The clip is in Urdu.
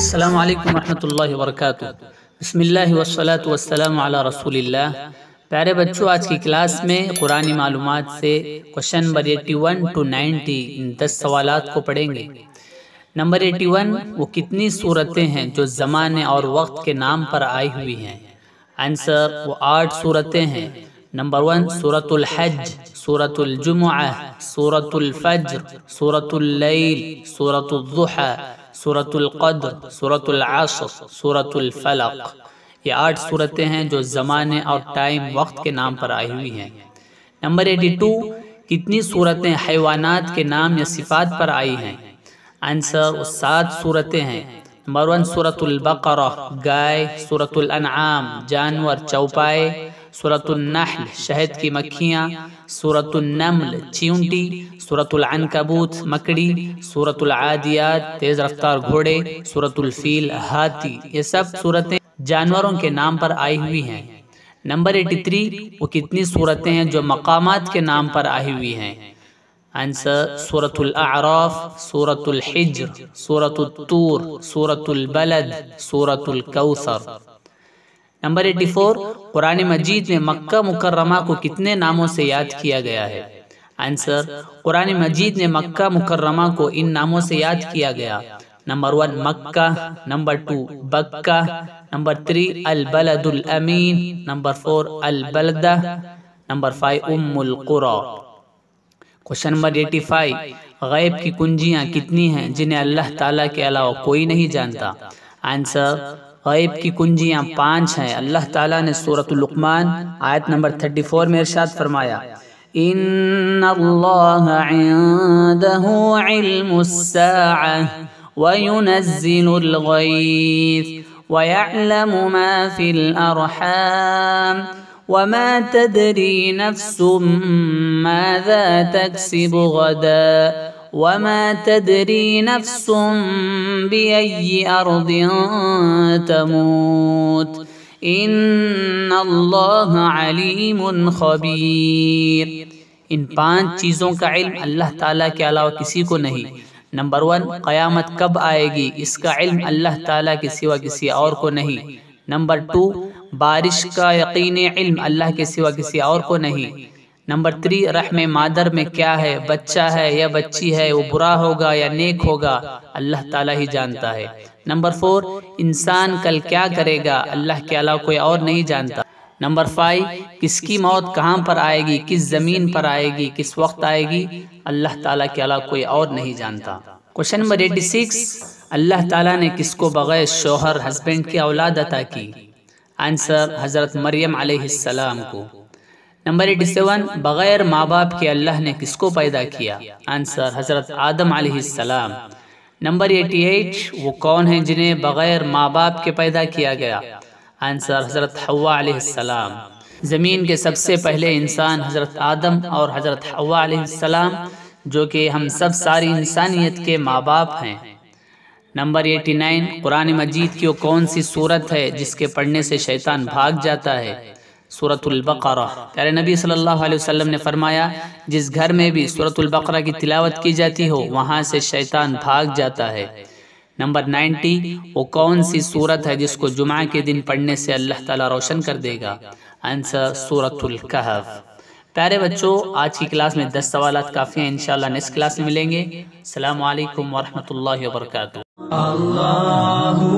السلام علیکم ورحمت اللہ وبرکاتہ بسم اللہ والصلاة والسلام علی رسول اللہ پیارے بچوں آج کی کلاس میں قرآن معلومات سے question eighty one to ninety دس سوالات کو پڑھیں گے نمبر ایٹی ون وہ کتنی صورتیں ہیں جو زمانے اور وقت کے نام پر آئی ہوئی ہیں آنسر وہ آٹھ صورتیں ہیں نمبر ون سورة الحج سورة سورة الجمعة الفجر سورة الليل سورة الضحى سورة القدر سورة العصر سورة الفلق یہ آٹھ ہیں جو زمانے اور ٹائم وقت کے نام پر آئی ہوئی ہیں نمبر ایڈی ٹو کتنی سورتیں حیوانات کے نام یا صفات پر آئی آئى ہیں سات سورتیں ہیں نمبر ون صورت البقرہ گائے صورت الانعام جانور چوپائے سورة النحل شہد کی مکھیاں سورة النمل چیونٹی سورة العنکبوت مکڑی سورة العادیات تیز رفتار گھوڑے سورة الفیل ہاتھی یہ سب سورتیں جانوروں کے نام پر آئی ہوئی ہیں نمبر 83 وہ کتنی سورتیں ہیں جو مقامات کے نام پر آئی ہوئی ہیں انسر سورة الاعراف سورة الحجر سورة التور سورة البلد سورة الكوثر نمبر ایٹی فور قرآن مجید میں مکہ مکرمہ کو کتنے ناموں سے یاد کیا گیا ہے آنسر قرآن مجید میں مکہ مکرمہ کو ان ناموں سے یاد کیا گیا number one Makkah number two Bakkah number three البلد الامین نمبر فور البلدہ نمبر فائی ام القرآن کوشن نمبر ایٹی فائی غیب کی کنجیاں کتنی ہیں جنہیں اللہ تعالیٰ کے علاوہ کوئی نہیں جانتا آنسر غیب کی کنجیاں پانچ ہیں اللہ تعالیٰ نے سورة لقمان آیت نمبر 34 میں ارشاد فرمایا اِنَّ اللَّهَ عِنْدَهُ عِلْمُ السَّاعَةِ وَيُنَزِّلُ الْغَيْثِ وَيَعْلَمُ مَا فِي الْأَرْحَامِ وَمَا تَدْرِي نَفْسٌ مَاذَا تَكْسِبُ غَدًا وما تدري نفس بأي أرض تموت ان اللہ علیم خبیر ان پانچ چیزوں کا علم اللہ تعالیٰ کے علاوہ کسی کو نہیں نمبر ون قیامت کب آئے گی اس کا علم اللہ تعالیٰ کے سوا کسی اور کو نہیں نمبر ٹو بارش کا یقین علم اللہ کے سوا کسی اور کو نہیں نمبر تری رحم مادر میں کیا ہے بچہ ہے یا بچی ہے وہ برا ہوگا یا نیک ہوگا اللہ تعالیٰ ہی جانتا ہے نمبر فور انسان کل کیا کرے گا اللہ کے علاوہ کوئی اور نہیں جانتا نمبر فائی کس کی موت کہاں پر آئے گی کس زمین پر آئے گی کس وقت آئے گی اللہ تعالیٰ کے علاوہ کوئی اور نہیں جانتا کوشچن سکس اللہ تعالیٰ نے کس کو بغیر شوہر ہسبینڈ کی اولاد عطا کی آنسر حضرت مریم علیہ السلام کو نمبر 87 سیون بغیر ماں باپ کے اللہ نے کس کو پیدا کیا حضرت آدم علیہ السلام نمبر وہ کون ہیں جنہیں بغیر ماں باپ کے پیدا کیا گیا حضرت حوا علیہ السلام زمین کے سب سے پہلے انسان حضرت آدم اور حضرت حوا علیہ السلام جو کہ ہم سب ساری انسانیت کے ماں باپ ہیں نمبر ایٹی نائن مجید کی وہ کون سی صورت ہے جس کے پڑھنے سے شیطان بھاگ جاتا ہے پیارے نبی صلی اللہ علیہ وسلم نے فرمایا جس گھر میں بھی صورت البقرہ کی تلاوت کی جاتی ہو وہاں سے شیطان بھاگ جاتا ہے نمبر نائنٹی وہ کون سی ہے جس کو جمعہ کے دن پڑھنے سے اللہ تعالیٰ روشن کر دے گا انسا سورة القحف پیارے بچوں آج کی کلاس میں دس سوالات کافی ہیں انشاءاللہ شاء نیکسٹ کلاس میں ملیں گے السلام علیکم ورحمۃ اللہ وبرکاتہ